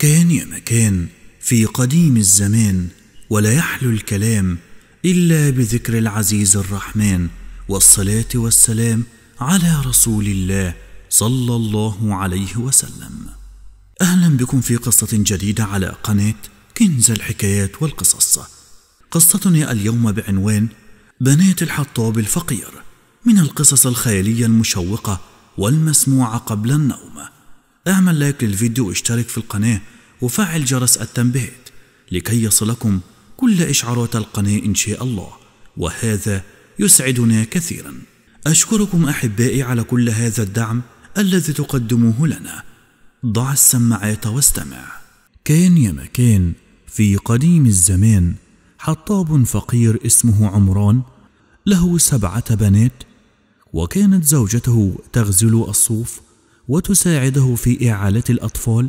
كان يا مكان في قديم الزمان ولا يحلو الكلام إلا بذكر العزيز الرحمن والصلاة والسلام على رسول الله صلى الله عليه وسلم أهلا بكم في قصة جديدة على قناة كنز الحكايات والقصص قصتنا اليوم بعنوان بنات الحطاب الفقير من القصص الخيالية المشوقة والمسموعة قبل النوم اعمل لايك للفيديو واشترك في القناة وفعل جرس التنبيهات لكي يصلكم كل إشعارات القناة إن شاء الله وهذا يسعدنا كثيرا أشكركم أحبائي على كل هذا الدعم الذي تقدموه لنا ضع السماعات واستمع كان يا مكان في قديم الزمان حطاب فقير اسمه عمران له سبعة بنات وكانت زوجته تغزل الصوف وتساعده في إعالة الأطفال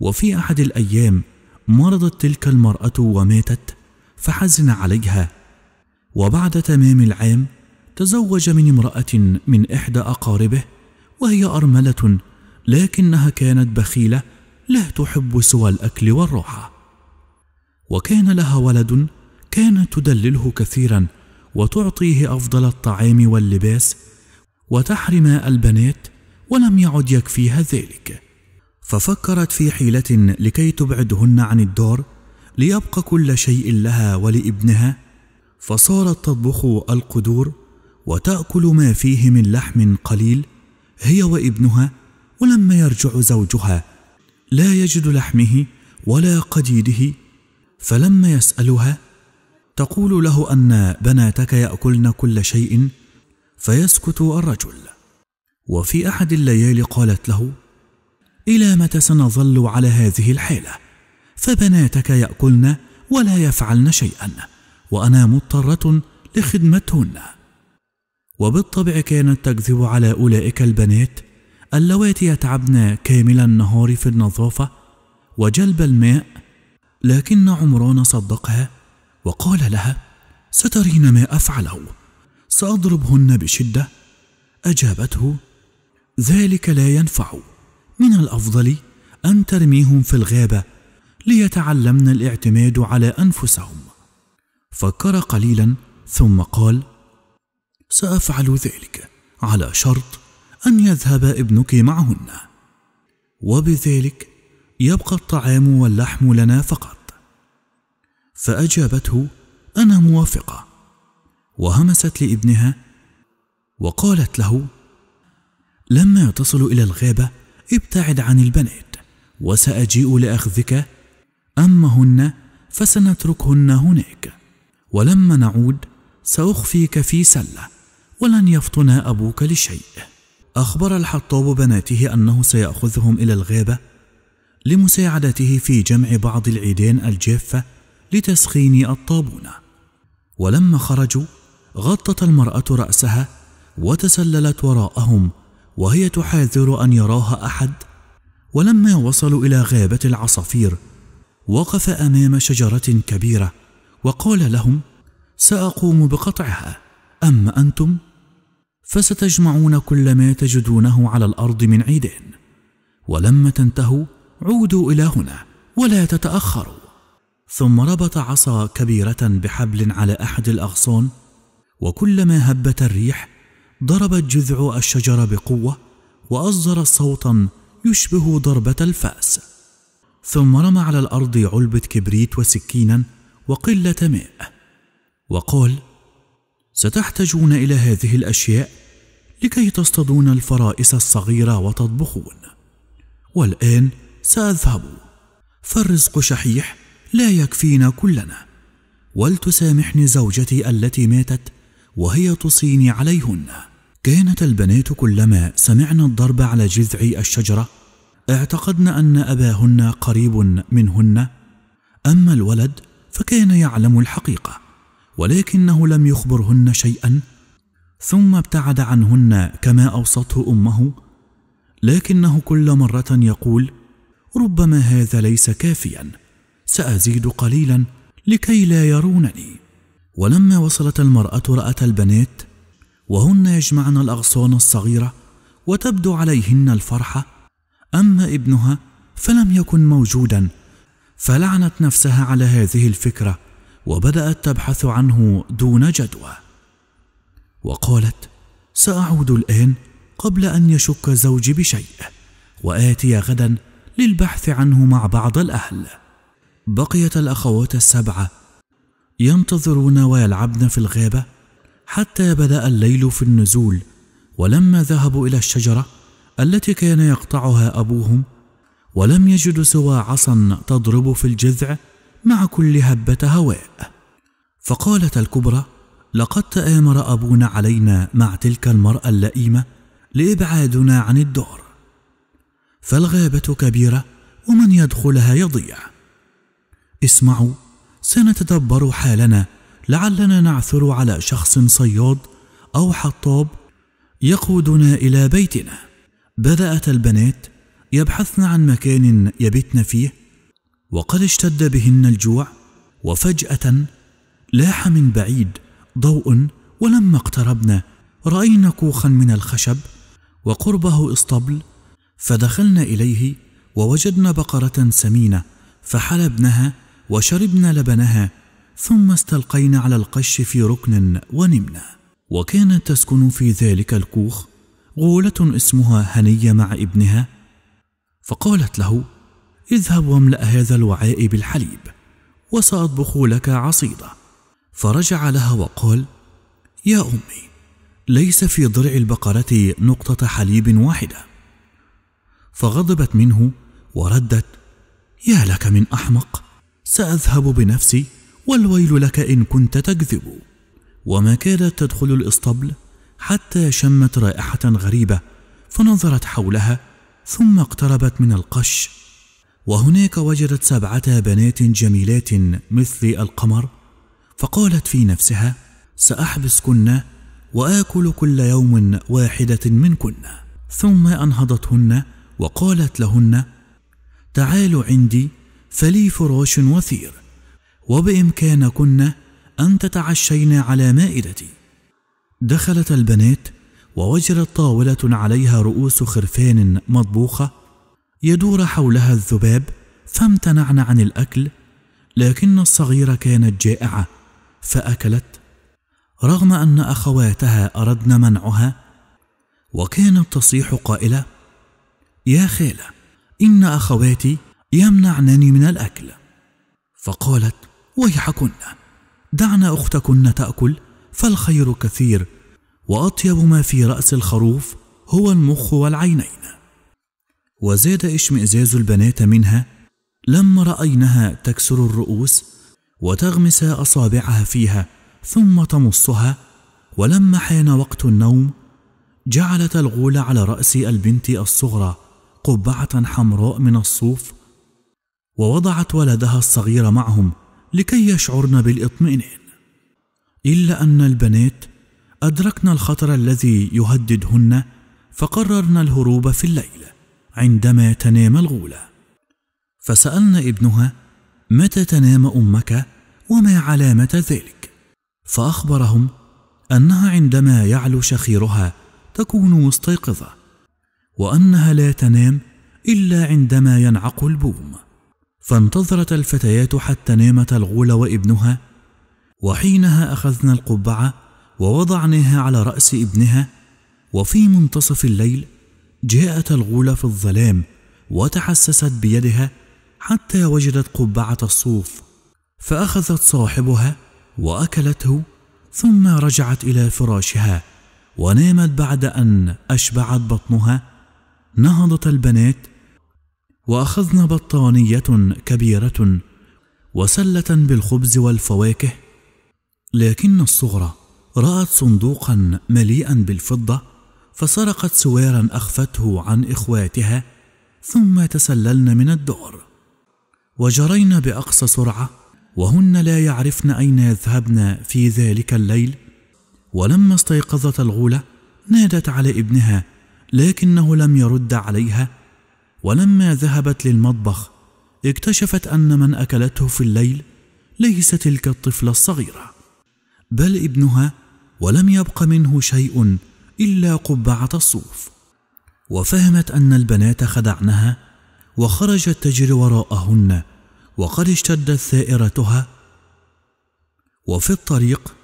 وفي أحد الأيام مرضت تلك المرأة وماتت فحزن عليها وبعد تمام العام تزوج من امرأة من إحدى أقاربه وهي أرملة لكنها كانت بخيلة لا تحب سوى الأكل والراحة وكان لها ولد كانت تدلله كثيرا وتعطيه أفضل الطعام واللباس وتحرم البنات ولم يعد يكفيها ذلك ففكرت في حيلة لكي تبعدهن عن الدار ليبقى كل شيء لها ولابنها فصارت تطبخ القدور وتأكل ما فيه من لحم قليل هي وابنها ولما يرجع زوجها لا يجد لحمه ولا قديده فلما يسألها تقول له أن بناتك يأكلن كل شيء فيسكت الرجل وفي احد الليالي قالت له الى متى سنظل على هذه الحاله فبناتك ياكلن ولا يفعلن شيئا وانا مضطره لخدمتهن وبالطبع كانت تكذب على اولئك البنات اللواتي يتعبن كامل النهار في النظافه وجلب الماء لكن عمران صدقها وقال لها سترين ما افعله ساضربهن بشده اجابته ذلك لا ينفع من الافضل ان ترميهم في الغابه ليتعلمن الاعتماد على انفسهم فكر قليلا ثم قال سافعل ذلك على شرط ان يذهب ابنك معهن وبذلك يبقى الطعام واللحم لنا فقط فاجابته انا موافقه وهمست لابنها وقالت له لما تصل إلى الغابة ابتعد عن البنات وسأجيء لأخذك أمهن فسنتركهن هناك ولما نعود سأخفيك في سلة ولن يفطن أبوك لشيء أخبر الحطاب بناته أنه سيأخذهم إلى الغابة لمساعدته في جمع بعض العيدان الجافة لتسخين الطابونة ولما خرجوا غطت المرأة رأسها وتسللت وراءهم وهي تحاذر أن يراها أحد ولما وصلوا إلى غابة العصافير وقف أمام شجرة كبيرة وقال لهم سأقوم بقطعها أما أنتم فستجمعون كل ما تجدونه على الأرض من عيدين ولما تنتهوا عودوا إلى هنا ولا تتأخروا ثم ربط عصا كبيرة بحبل على أحد الأغصان وكلما هبت الريح ضربت جذع الشجرة بقوة وأصدر صوتا يشبه ضربة الفأس ثم رمى على الأرض علبة كبريت وسكينا وقلة ماء وقال ستحتاجون إلى هذه الأشياء لكي تصطادون الفرائس الصغيرة وتطبخون والآن سأذهب فالرزق شحيح لا يكفينا كلنا ولتسامحني زوجتي التي ماتت وهي تصيني عليهن كانت البنات كلما سمعن الضرب على جذع الشجرة اعتقدن أن أباهن قريب منهن أما الولد فكان يعلم الحقيقة ولكنه لم يخبرهن شيئا ثم ابتعد عنهن كما أوصته أمه لكنه كل مرة يقول ربما هذا ليس كافيا سأزيد قليلا لكي لا يرونني ولما وصلت المرأة رأت البنات وهن يجمعن الأغصان الصغيرة وتبدو عليهن الفرحة أما ابنها فلم يكن موجودا فلعنت نفسها على هذه الفكرة وبدأت تبحث عنه دون جدوى وقالت سأعود الآن قبل أن يشك زوجي بشيء وآتي غدا للبحث عنه مع بعض الأهل بقيت الأخوات السبعة ينتظرون ويلعبن في الغابة حتى بدأ الليل في النزول ولما ذهبوا إلى الشجرة التي كان يقطعها أبوهم ولم يجدوا سوى عصا تضرب في الجذع مع كل هبة هواء فقالت الكبرى لقد تآمر أبونا علينا مع تلك المرأة اللئيمة لإبعادنا عن الدار فالغابة كبيرة ومن يدخلها يضيع اسمعوا سنتدبر حالنا لعلنا نعثر على شخص صياد او حطاب يقودنا الى بيتنا بدات البنات يبحثن عن مكان يبتن فيه وقد اشتد بهن الجوع وفجاه لاح من بعيد ضوء ولما اقتربنا راينا كوخا من الخشب وقربه اسطبل فدخلنا اليه ووجدنا بقره سمينه فحلبنها وشربنا لبنها ثم استلقينا على القش في ركن ونمنا وكانت تسكن في ذلك الكوخ غولة اسمها هنية مع ابنها فقالت له اذهب واملأ هذا الوعاء بالحليب وسأطبخ لك عصيدة فرجع لها وقال يا أمي ليس في ضرع البقرة نقطة حليب واحدة فغضبت منه وردت يا لك من أحمق سأذهب بنفسي والويل لك إن كنت تكذب وما كادت تدخل الإسطبل حتى شمت رائحة غريبة فنظرت حولها ثم اقتربت من القش وهناك وجدت سبعة بنات جميلات مثل القمر فقالت في نفسها سأحبسكن وآكل كل يوم واحدة منكن ثم أنهضتهن وقالت لهن تعالوا عندي فلي فراش وثير وبإمكانكن أن تتعشين على مائدتي دخلت البنات ووجرت طاولة عليها رؤوس خرفان مطبوخة يدور حولها الذباب فامتنعن عن الأكل لكن الصغيرة كانت جائعة فأكلت رغم أن أخواتها أردن منعها وكانت تصيح قائلة يا خالة إن أخواتي يمنعنني من الأكل فقالت ويحكن دعن أختكن تأكل فالخير كثير وأطيب ما في رأس الخروف هو المخ والعينين وزاد اشمئزاز البنات منها لما رأينها تكسر الرؤوس وتغمس أصابعها فيها ثم تمصها ولما حان وقت النوم جعلت الغول على رأس البنت الصغرى قبعة حمراء من الصوف ووضعت ولدها الصغير معهم لكي يشعرن بالاطمئنان الا ان البنات ادركن الخطر الذي يهددهن فقررن الهروب في الليل عندما تنام الغوله فسالن ابنها متى تنام امك وما علامه ذلك فاخبرهم انها عندما يعلو شخيرها تكون مستيقظه وانها لا تنام الا عندما ينعق البوم فانتظرت الفتيات حتى نامت الغول وابنها وحينها أخذنا القبعة ووضعناها على رأس ابنها وفي منتصف الليل جاءت الغول في الظلام وتحسست بيدها حتى وجدت قبعة الصوف فأخذت صاحبها وأكلته ثم رجعت إلى فراشها ونامت بعد أن أشبعت بطنها نهضت البنات واخذن بطانيه كبيره وسله بالخبز والفواكه لكن الصغرى رات صندوقا مليئا بالفضه فسرقت سوارا اخفته عن اخواتها ثم تسللن من الدار وجرين باقصى سرعه وهن لا يعرفن اين يذهبن في ذلك الليل ولما استيقظت الغوله نادت على ابنها لكنه لم يرد عليها ولما ذهبت للمطبخ اكتشفت أن من أكلته في الليل ليس تلك الطفلة الصغيرة بل ابنها ولم يبق منه شيء إلا قبعة الصوف وفهمت أن البنات خدعنها وخرجت تجري وراءهن وقد اشتدت ثائرتها وفي الطريق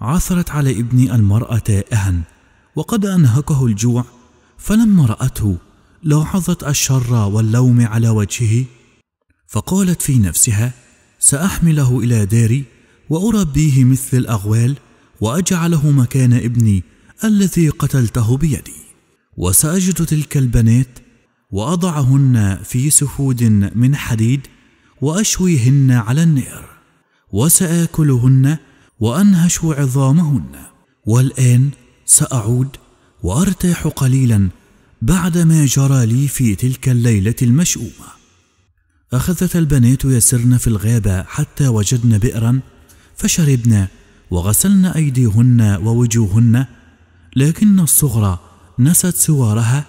عثرت على ابن المرأة تائها وقد أنهكه الجوع فلما رأته لاحظت الشر واللوم على وجهه فقالت في نفسها ساحمله الى داري واربيه مثل الاغوال واجعله مكان ابني الذي قتلته بيدي وساجد تلك البنات واضعهن في سفود من حديد واشويهن على النير وساكلهن وانهش عظامهن والان ساعود وارتاح قليلا بعد ما جرى لي في تلك الليلة المشؤومة أخذت البنات يسرن في الغابة حتى وجدن بئرا فشربن وغسلن أيديهن ووجوهن لكن الصغرى نست سوارها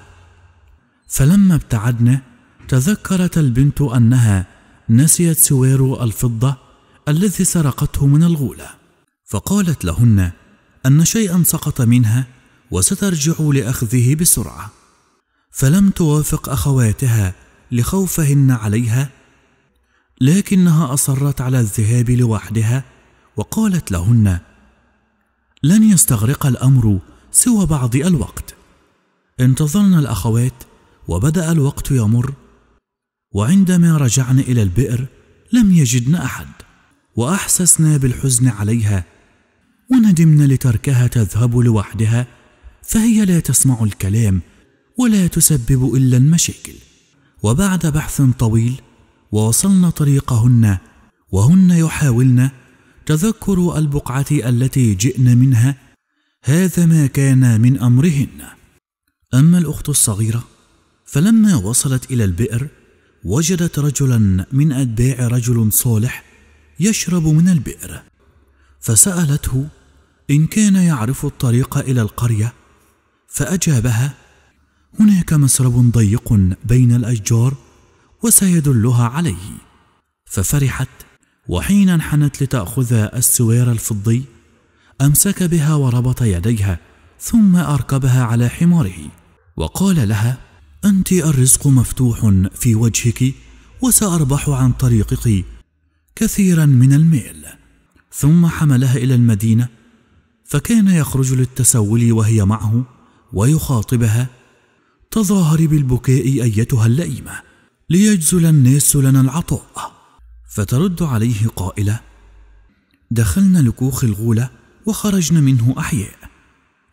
فلما ابتعدن تذكرت البنت أنها نسيت سوار الفضة الذي سرقته من الغولة فقالت لهن أن شيئا سقط منها وسترجع لأخذه بسرعة فلم توافق اخواتها لخوفهن عليها لكنها اصرت على الذهاب لوحدها وقالت لهن لن يستغرق الامر سوى بعض الوقت انتظرن الاخوات وبدا الوقت يمر وعندما رجعن الى البئر لم يجدن احد واحسسنا بالحزن عليها وندمن لتركها تذهب لوحدها فهي لا تسمع الكلام ولا تسبب إلا المشاكل وبعد بحث طويل ووصلنا طريقهن وهن يحاولن تذكر البقعة التي جئن منها هذا ما كان من أمرهن أما الأخت الصغيرة فلما وصلت إلى البئر وجدت رجلا من أتباع رجل صالح يشرب من البئر فسألته إن كان يعرف الطريق إلى القرية فأجابها هناك مسرب ضيق بين الاشجار وسيدلها عليه ففرحت وحين انحنت لتاخذ السوير الفضي امسك بها وربط يديها ثم اركبها على حماره وقال لها انت الرزق مفتوح في وجهك وساربح عن طريقك كثيرا من الميل ثم حملها الى المدينه فكان يخرج للتسول وهي معه ويخاطبها تظاهري بالبكاء أيتها اللئيمة ليجزل الناس لنا العطاء فترد عليه قائلة دخلنا لكوخ الغولة وخرجنا منه أحياء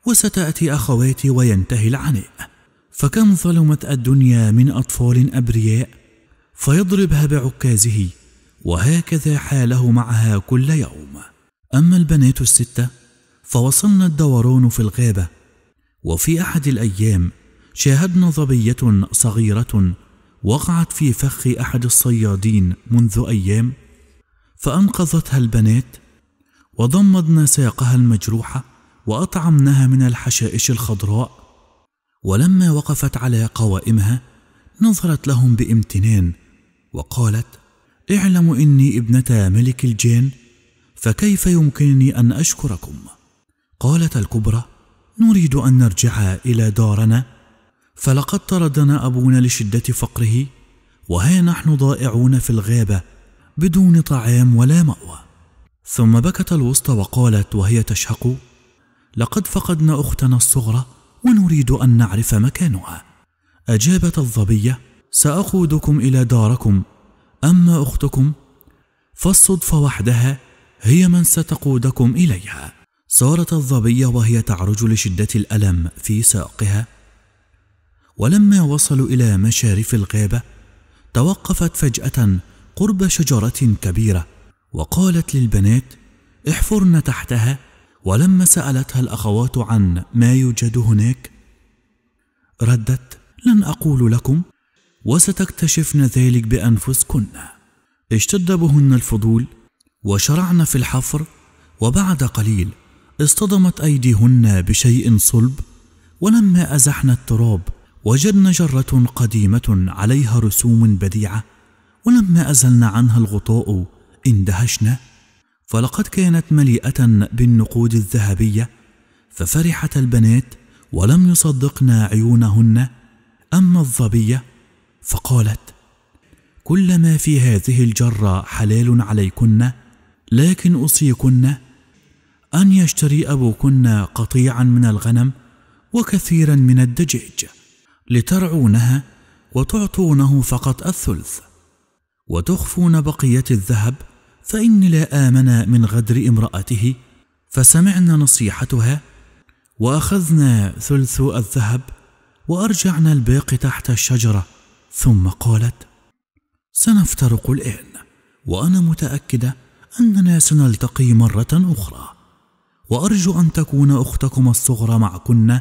وستأتي أخواتي وينتهي العناء فكم ظلمت الدنيا من أطفال أبرياء فيضربها بعكازه وهكذا حاله معها كل يوم أما البنات الستة فوصلنا الدوران في الغابة وفي أحد الأيام شاهدنا ظبية صغيرة وقعت في فخ أحد الصيادين منذ أيام فأنقذتها البنات وضمدنا ساقها المجروحة وأطعمناها من الحشائش الخضراء ولما وقفت على قوائمها نظرت لهم بامتنان وقالت اعلموا إني ابنة ملك الجان فكيف يمكنني أن أشكركم؟ قالت الكبرى نريد أن نرجع إلى دارنا فلقد طردنا أبونا لشدة فقره وها نحن ضائعون في الغابة بدون طعام ولا مأوى ثم بكت الوسطى وقالت وهي تشهق لقد فقدنا أختنا الصغرى ونريد أن نعرف مكانها أجابت الظبية سأقودكم إلى داركم أما أختكم فالصدفة وحدها هي من ستقودكم إليها صارت الظبية وهي تعرج لشدة الألم في ساقها ولما وصلوا الى مشارف الغابه توقفت فجاه قرب شجره كبيره وقالت للبنات احفرن تحتها ولما سالتها الاخوات عن ما يوجد هناك ردت لن اقول لكم وستكتشفن ذلك بانفسكن اشتد بهن الفضول وشرعن في الحفر وبعد قليل اصطدمت ايديهن بشيء صلب ولما ازحن التراب وجدنا جرة قديمة عليها رسوم بديعة ولما أزلنا عنها الغطاء اندهشنا فلقد كانت مليئة بالنقود الذهبية ففرحت البنات ولم يصدقنا عيونهن أما الظبية فقالت كل ما في هذه الجرة حلال عليكن لكن أوصيكن أن يشتري أبوكن قطيعا من الغنم وكثيرا من الدجاج لترعونها وتعطونه فقط الثلث وتخفون بقية الذهب فإن لا امن من غدر امرأته فسمعنا نصيحتها وأخذنا ثلث الذهب وأرجعنا الباقي تحت الشجرة ثم قالت سنفترق الآن وأنا متأكدة أننا سنلتقي مرة أخرى وأرجو أن تكون أختكما الصغرى معكن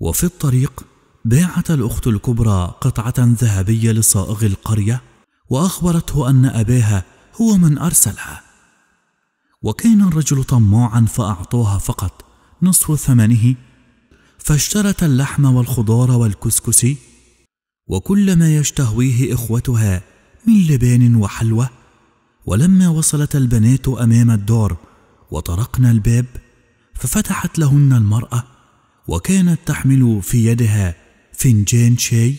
وفي الطريق باعت الأخت الكبرى قطعة ذهبية لصائغ القرية وأخبرته أن أباها هو من أرسلها وكان الرجل طماعا فأعطوها فقط نصف ثمنه فاشترت اللحم والخضار والكسكسي وكل ما يشتهويه إخوتها من لبان وحلوى ولما وصلت البنات أمام الدار وطرقن الباب ففتحت لهن المرأة وكانت تحمل في يدها فنجان شاي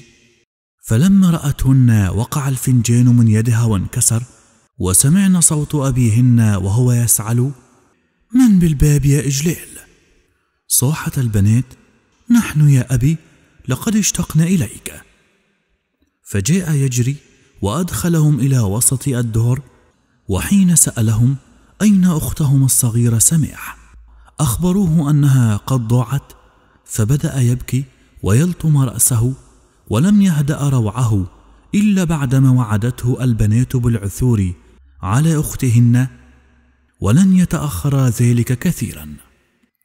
فلما رأتهن وقع الفنجان من يدها وانكسر وسمعن صوت أبيهن وهو يسعل من بالباب يا إجلال صاحت البنات نحن يا أبي لقد اشتقنا إليك فجاء يجري وأدخلهم إلى وسط الدهر وحين سألهم أين أختهم الصغيرة سماح أخبروه أنها قد ضاعت فبدأ يبكي ويلطم رأسه ولم يهدأ روعه إلا بعدما وعدته البنات بالعثور على أختهن ولن يتأخر ذلك كثيرا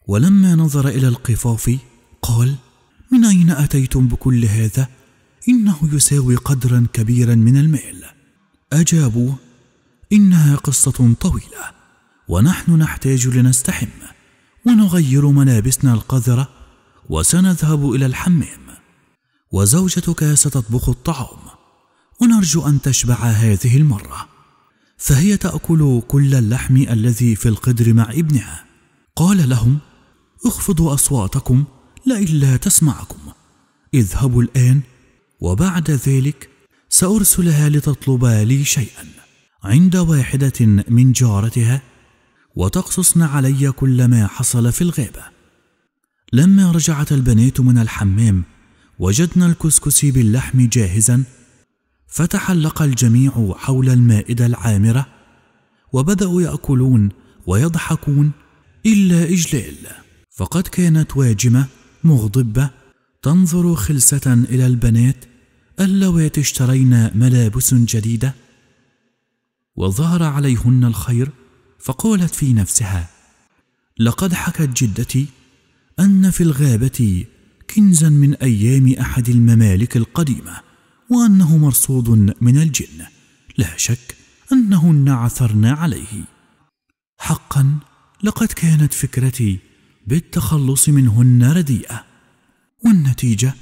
ولما نظر إلى القفاف قال من أين أتيتم بكل هذا؟ إنه يساوي قدرا كبيرا من المال أجابوا إنها قصة طويلة ونحن نحتاج لنستحم ونغير ملابسنا القذره وسنذهب إلى الحمام وزوجتك ستطبخ الطعام ونرجو أن تشبع هذه المرة فهي تأكل كل اللحم الذي في القدر مع ابنها قال لهم اخفضوا أصواتكم لئلا تسمعكم اذهبوا الآن وبعد ذلك سأرسلها لتطلب لي شيئا عند واحدة من جارتها وتقصصن علي كل ما حصل في الغابة لما رجعت البنات من الحمام وجدنا الكسكسي باللحم جاهزا فتحلق الجميع حول المائده العامره وبداوا ياكلون ويضحكون الا اجلال فقد كانت واجمه مغضبه تنظر خلسه الى البنات اللواتي اشترين ملابس جديده وظهر عليهن الخير فقالت في نفسها لقد حكت جدتي ان في الغابه كنزا من ايام احد الممالك القديمه وانه مرصود من الجن لا شك انهن عثرن عليه حقا لقد كانت فكرتي بالتخلص منهن رديئه والنتيجه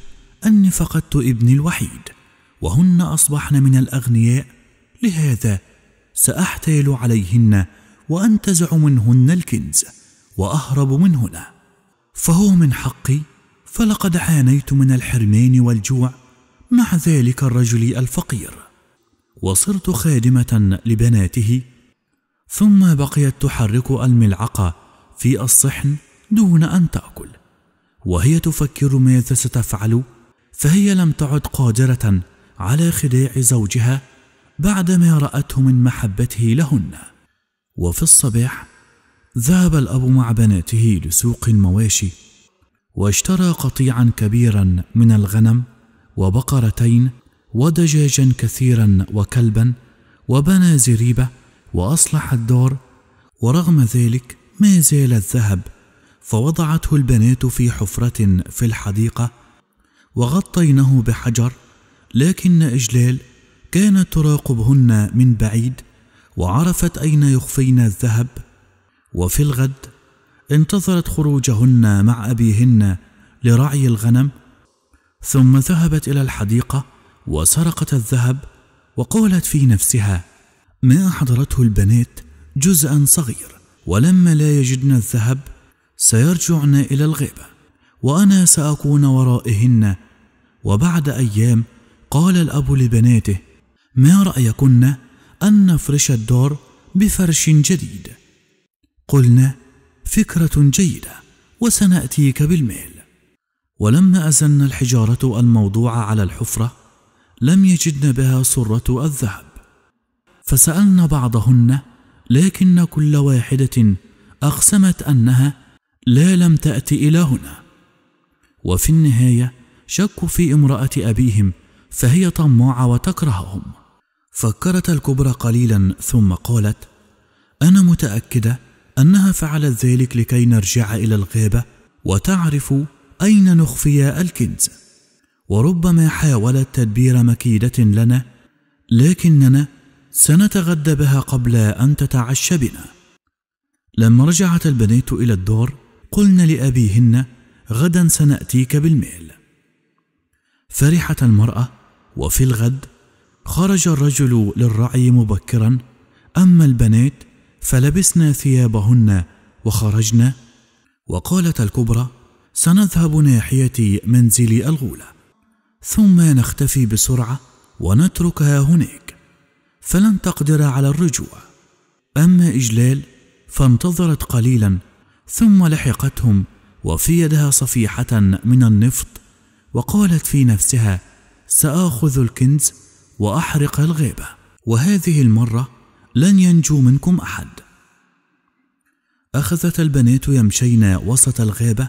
اني فقدت ابني الوحيد وهن اصبحن من الاغنياء لهذا ساحتال عليهن وانتزع منهن الكنز واهرب من هنا فهو من حقي فلقد عانيت من الحرمان والجوع مع ذلك الرجل الفقير وصرت خادمه لبناته ثم بقيت تحرك الملعقه في الصحن دون ان تاكل وهي تفكر ماذا ستفعل فهي لم تعد قادره على خداع زوجها بعدما راته من محبته لهن وفي الصباح ذهب الأب مع بناته لسوق المواشي واشترى قطيعا كبيرا من الغنم وبقرتين ودجاجا كثيرا وكلبا وبنى زريبة وأصلح الدار ورغم ذلك ما زال الذهب فوضعته البنات في حفرة في الحديقة وغطينه بحجر لكن إجلال كانت تراقبهن من بعيد وعرفت أين يخفين الذهب وفي الغد انتظرت خروجهن مع أبيهن لرعي الغنم ثم ذهبت إلى الحديقة وسرقت الذهب وقالت في نفسها ما أحضرته البنات جزءا صغير ولما لا يجدن الذهب سيرجعن إلى الغيبة وأنا سأكون ورائهن وبعد أيام قال الأب لبناته ما رأيكن أن نفرش الدار بفرش جديد قلنا فكرة جيدة وسنأتيك بالميل ولما أزلنا الحجارة الموضوعة على الحفرة لم يجدن بها صرة الذهب فسألنا بعضهن لكن كل واحدة أقسمت أنها لا لم تأت إلى هنا وفي النهاية شكوا في امرأة أبيهم فهي طماعة وتكرههم فكرت الكبرى قليلا ثم قالت أنا متأكدة أنها فعلت ذلك لكي نرجع إلى الغابة وتعرف أين نخفي الكنز وربما حاولت تدبير مكيدة لنا لكننا سنتغدى بها قبل أن تتعشى بنا لما رجعت البنات إلى الدور قلن لأبيهن غدا سنأتيك بالمال فرحت المرأة وفي الغد خرج الرجل للرعي مبكرا أما البنات فلبسنا ثيابهن وخرجنا وقالت الكبرى سنذهب ناحية منزل الغولة ثم نختفي بسرعة ونتركها هناك فلن تقدر على الرجوع أما إجلال فانتظرت قليلا ثم لحقتهم وفي يدها صفيحة من النفط وقالت في نفسها سآخذ الكنز وأحرق الغابة وهذه المرة لن ينجو منكم احد اخذت البنات يمشين وسط الغابه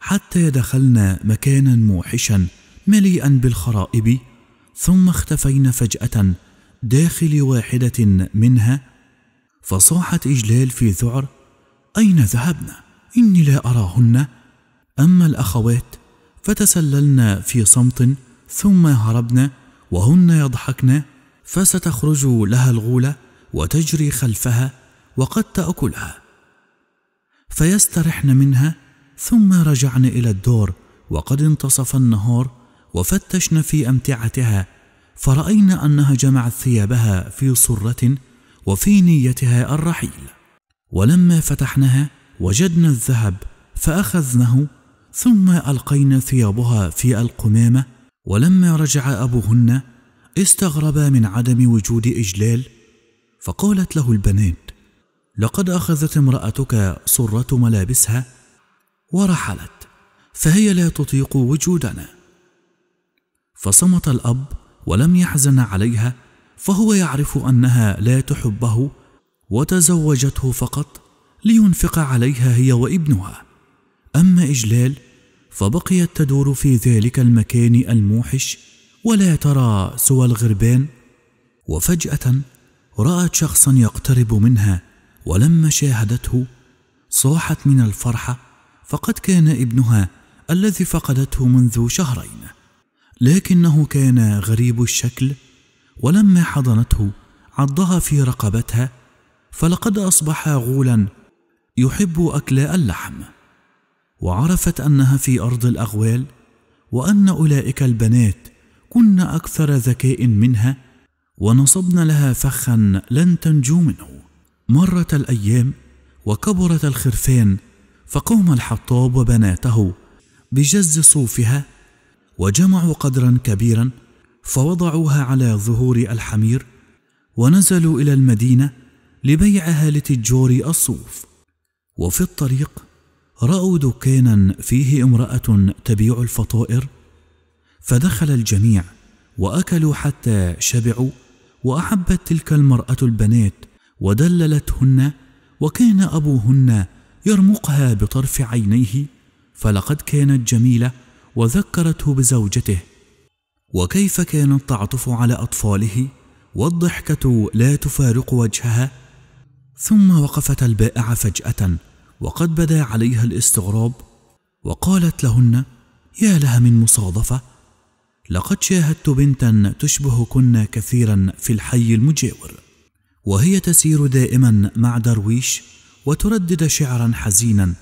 حتى دخلنا مكانا موحشا مليئا بالخرائب ثم اختفين فجاه داخل واحده منها فصاحت اجلال في ذعر اين ذهبنا اني لا اراهن اما الاخوات فتسللن في صمت ثم هربن وهن يضحكن فستخرج لها الغوله وتجري خلفها وقد تاكلها فيسترحن منها ثم رجعن الى الدور وقد انتصف النهار وفتشن في امتعتها فراين انها جمعت ثيابها في صره وفي نيتها الرحيل ولما فتحنها وجدنا الذهب فاخذنه ثم القينا ثيابها في القمامه ولما رجع ابوهن استغربا من عدم وجود اجلال فقالت له البنات لقد أخذت امرأتك صرة ملابسها ورحلت فهي لا تطيق وجودنا فصمت الأب ولم يحزن عليها فهو يعرف أنها لا تحبه وتزوجته فقط لينفق عليها هي وابنها أما إجلال فبقيت تدور في ذلك المكان الموحش ولا ترى سوى الغربان وفجأة رأت شخصا يقترب منها ولما شاهدته صاحت من الفرحة فقد كان ابنها الذي فقدته منذ شهرين لكنه كان غريب الشكل ولما حضنته عضها في رقبتها فلقد أصبح غولا يحب أكل اللحم وعرفت أنها في أرض الأغوال وأن أولئك البنات كن أكثر ذكاء منها ونصبنا لها فخا لن تنجو منه مرت الأيام وكبرت الخرفان فقام الحطاب وبناته بجز صوفها وجمعوا قدرا كبيرا فوضعوها على ظهور الحمير ونزلوا إلى المدينة لبيعها لتجار الصوف وفي الطريق رأوا دكانا فيه امرأة تبيع الفطائر فدخل الجميع وأكلوا حتى شبعوا وأحبت تلك المرأة البنات ودللتهن وكان أبوهن يرمقها بطرف عينيه فلقد كانت جميلة وذكرته بزوجته وكيف كانت تعطف على أطفاله والضحكة لا تفارق وجهها ثم وقفت البائعة فجأة وقد بدا عليها الاستغراب وقالت لهن يا لها من مصادفة لقد شاهدت بنتا تشبهكن كثيرا في الحي المجاور وهي تسير دائما مع درويش وتردد شعرا حزينا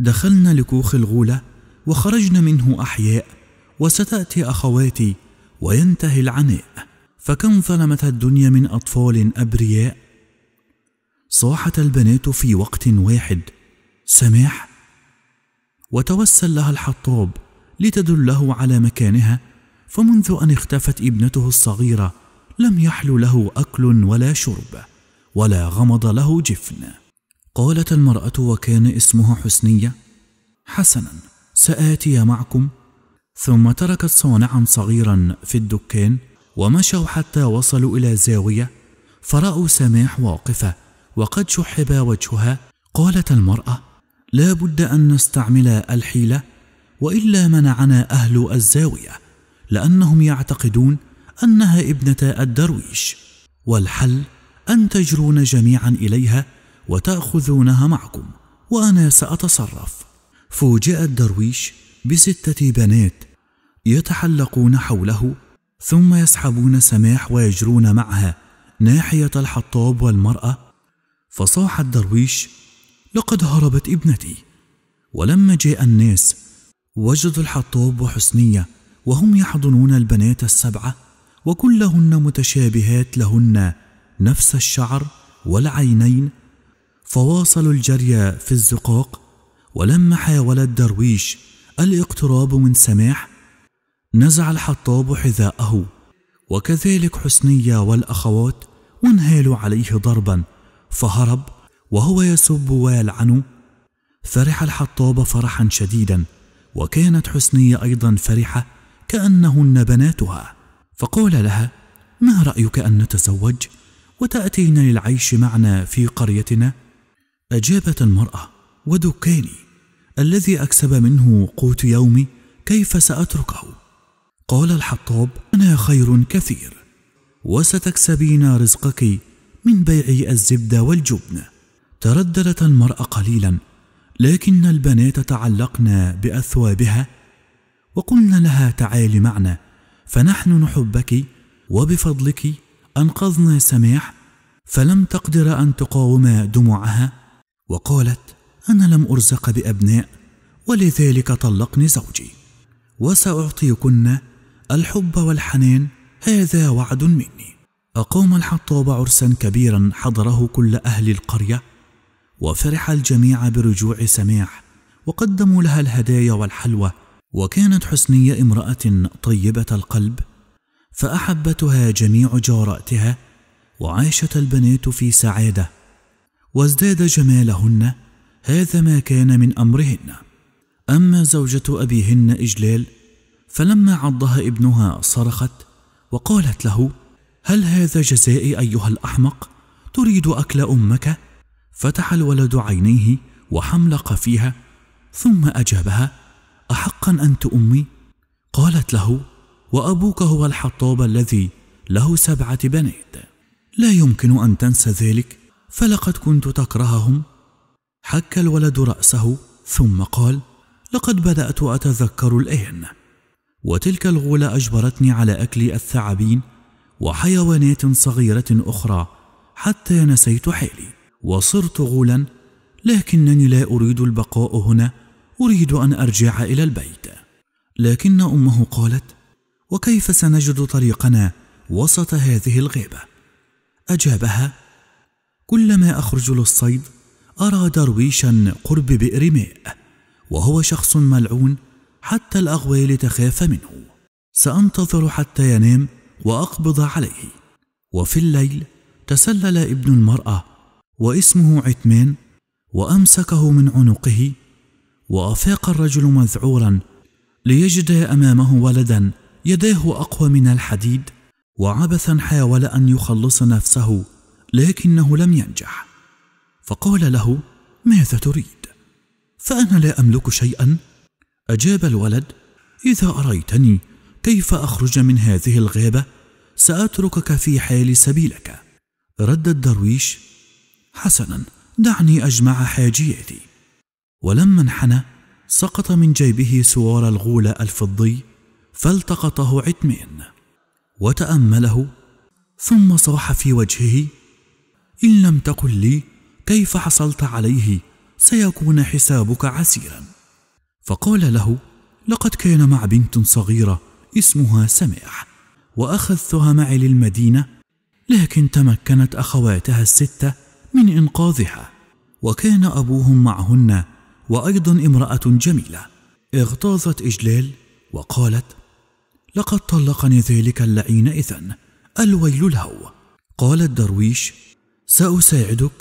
دخلنا لكوخ الغولة وخرجنا منه أحياء وستأتي أخواتي وينتهي العناء فكم ظلمت الدنيا من أطفال أبرياء صاحت البنات في وقت واحد سماح وتوسل لها الحطاب لتدله على مكانها فمنذ أن اختفت ابنته الصغيرة لم يحل له أكل ولا شرب ولا غمض له جفن قالت المرأة وكان اسمها حسنية حسنا سآتي معكم ثم تركت صانعا صغيرا في الدكان ومشوا حتى وصلوا إلى زاوية فرأوا سماح واقفة وقد شحب وجهها قالت المرأة لا بد أن نستعمل الحيلة وإلا منعنا أهل الزاوية لأنهم يعتقدون أنها ابنة الدرويش والحل أن تجرون جميعا إليها وتأخذونها معكم وأنا سأتصرف فوجئ الدرويش بستة بنات يتحلقون حوله ثم يسحبون سماح ويجرون معها ناحية الحطاب والمرأة فصاح الدرويش لقد هربت ابنتي ولما جاء الناس وجدوا الحطاب وحسنية وهم يحضنون البنات السبعة وكلهن متشابهات لهن نفس الشعر والعينين فواصلوا الجري في الزقاق ولما حاول الدرويش الاقتراب من سماح نزع الحطاب حذاءه وكذلك حسنية والأخوات وانهالوا عليه ضربا فهرب وهو يسب ويلعن فرح الحطاب فرحا شديدا وكانت حسنية أيضا فرحة كأنهن بناتها فقال لها ما رأيك أن نتزوج وتأتين للعيش معنا في قريتنا؟ أجابت المرأة ودكاني الذي أكسب منه قوت يومي كيف سأتركه؟ قال الحطاب أنا خير كثير وستكسبين رزقك من بيع الزبدة والجبن ترددت المرأة قليلا لكن البنات تعلقن بأثوابها وقلنا لها تعالي معنا فنحن نحبك وبفضلك أنقذنا سماح فلم تقدر أن تقاوم دموعها وقالت أنا لم أرزق بأبناء ولذلك طلقني زوجي وسأعطيكن الحب والحنان هذا وعد مني أقام الحطاب عرسا كبيرا حضره كل أهل القرية وفرح الجميع برجوع سماح وقدموا لها الهدايا والحلوى وكانت حسنية امرأة طيبة القلب فأحبتها جميع جاراتها وعاشت البنات في سعادة وازداد جمالهن هذا ما كان من أمرهن أما زوجة أبيهن إجلال فلما عضها ابنها صرخت وقالت له هل هذا جزائي أيها الأحمق تريد أكل أمك؟ فتح الولد عينيه وحملق فيها ثم أجابها احقا انت امي قالت له وابوك هو الحطاب الذي له سبعه بنات لا يمكن ان تنسى ذلك فلقد كنت تكرههم حك الولد راسه ثم قال لقد بدات اتذكر الان وتلك الغوله اجبرتني على اكل الثعابين وحيوانات صغيره اخرى حتى نسيت حالي وصرت غولا لكنني لا اريد البقاء هنا أريد أن أرجع إلى البيت لكن أمه قالت وكيف سنجد طريقنا وسط هذه الغابة؟ أجابها كلما أخرج للصيد أرى درويشا قرب بئر ماء وهو شخص ملعون حتى الأغوال تخاف منه سأنتظر حتى ينام وأقبض عليه وفي الليل تسلل ابن المرأة واسمه عتمان وأمسكه من عنقه وافاق الرجل مذعورا ليجد امامه ولدا يداه اقوى من الحديد وعبثا حاول ان يخلص نفسه لكنه لم ينجح فقال له ماذا تريد فانا لا املك شيئا اجاب الولد اذا اريتني كيف اخرج من هذه الغابه ساتركك في حال سبيلك رد الدرويش حسنا دعني اجمع حاجياتي ولما انحنى سقط من جيبه سوار الغول الفضي فالتقطه عتمين وتأمله ثم صاح في وجهه إن لم تقل لي كيف حصلت عليه سيكون حسابك عسيرا فقال له لقد كان مع بنت صغيرة اسمها سمع وأخذتها معي للمدينة لكن تمكنت أخواتها الستة من إنقاذها وكان أبوهم معهن وايضا امراه جميله اغتاظت اجلال وقالت لقد طلقني ذلك اللعين اذا الويل له قال الدرويش ساساعدك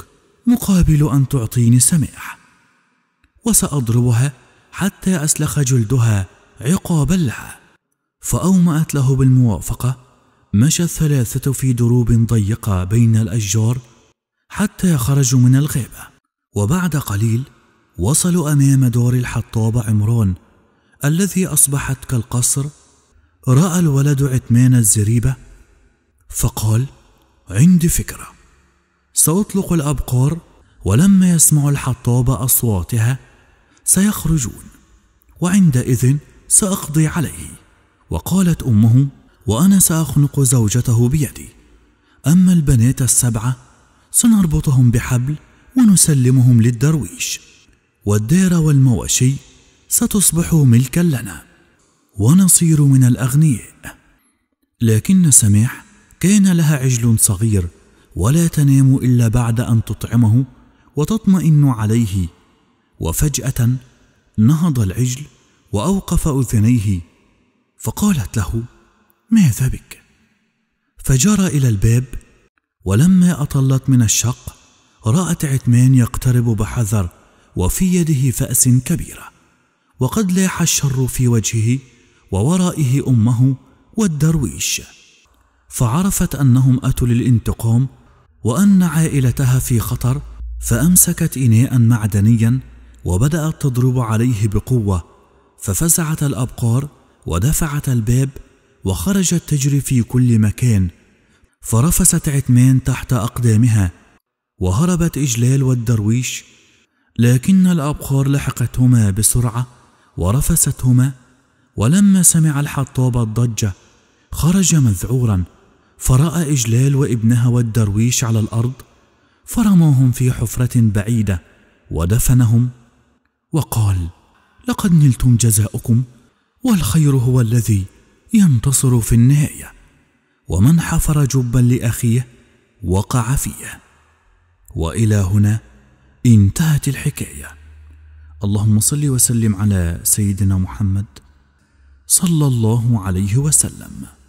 مقابل ان تعطيني سماح وساضربها حتى اسلخ جلدها عقابا لها فاومات له بالموافقه مشى الثلاثه في دروب ضيقه بين الاشجار حتى خرجوا من الغابه وبعد قليل وصلوا أمام دار الحطاب عمران الذي أصبحت كالقصر رأى الولد عتمان الزريبة فقال عندي فكرة سأطلق الأبقار ولما يسمع الحطاب أصواتها سيخرجون وعندئذ سأقضي عليه وقالت أمه وأنا سأخنق زوجته بيدي أما البنات السبعة سنربطهم بحبل ونسلمهم للدرويش والدير والمواشي ستصبح ملكا لنا ونصير من الأغنياء لكن سميح كان لها عجل صغير ولا تنام إلا بعد أن تطعمه وتطمئن عليه وفجأة نهض العجل وأوقف أذنيه فقالت له ماذا بك؟ فجرى إلى الباب ولما أطلت من الشق رأت عتمان يقترب بحذر وفي يده فأس كبيرة وقد لاح الشر في وجهه وورائه أمه والدرويش فعرفت أنهم أتوا للانتقام وأن عائلتها في خطر فأمسكت إناء معدنيا وبدأت تضرب عليه بقوة ففزعت الأبقار ودفعت الباب وخرجت تجري في كل مكان فرفست عتمان تحت أقدامها وهربت إجلال والدرويش لكن الأبخار لحقتهما بسرعة ورفستهما ولما سمع الحطاب الضجة خرج مذعورا فرأى إجلال وابنها والدرويش على الأرض فرماهم في حفرة بعيدة ودفنهم وقال لقد نلتم جزاؤكم والخير هو الذي ينتصر في النهاية ومن حفر جبا لأخيه وقع فيه وإلى هنا انتهت الحكايه اللهم صل وسلم على سيدنا محمد صلى الله عليه وسلم